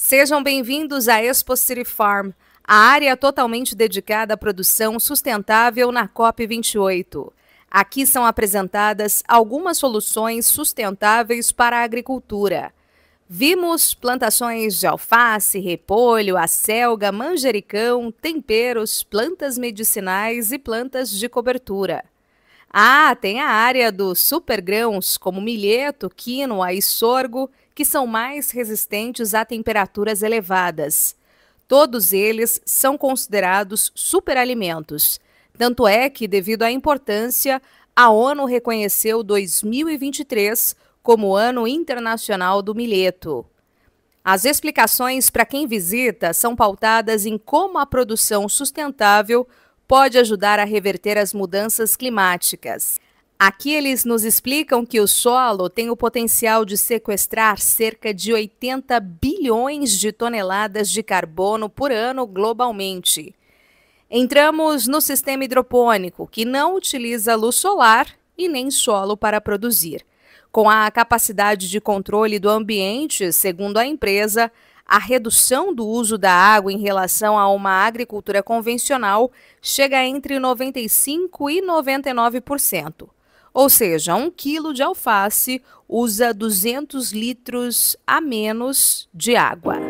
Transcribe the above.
Sejam bem-vindos à Expo City Farm, a área totalmente dedicada à produção sustentável na COP28. Aqui são apresentadas algumas soluções sustentáveis para a agricultura. Vimos plantações de alface, repolho, acelga, manjericão, temperos, plantas medicinais e plantas de cobertura. Ah, tem a área dos supergrãos, como milheto, quinoa e sorgo, que são mais resistentes a temperaturas elevadas. Todos eles são considerados superalimentos. Tanto é que, devido à importância, a ONU reconheceu 2023 como Ano Internacional do Milheto. As explicações para quem visita são pautadas em como a produção sustentável pode ajudar a reverter as mudanças climáticas. Aqui eles nos explicam que o solo tem o potencial de sequestrar cerca de 80 bilhões de toneladas de carbono por ano globalmente. Entramos no sistema hidropônico, que não utiliza luz solar e nem solo para produzir. Com a capacidade de controle do ambiente, segundo a empresa, a redução do uso da água em relação a uma agricultura convencional chega entre 95% e 99%. Ou seja, um quilo de alface usa 200 litros a menos de água.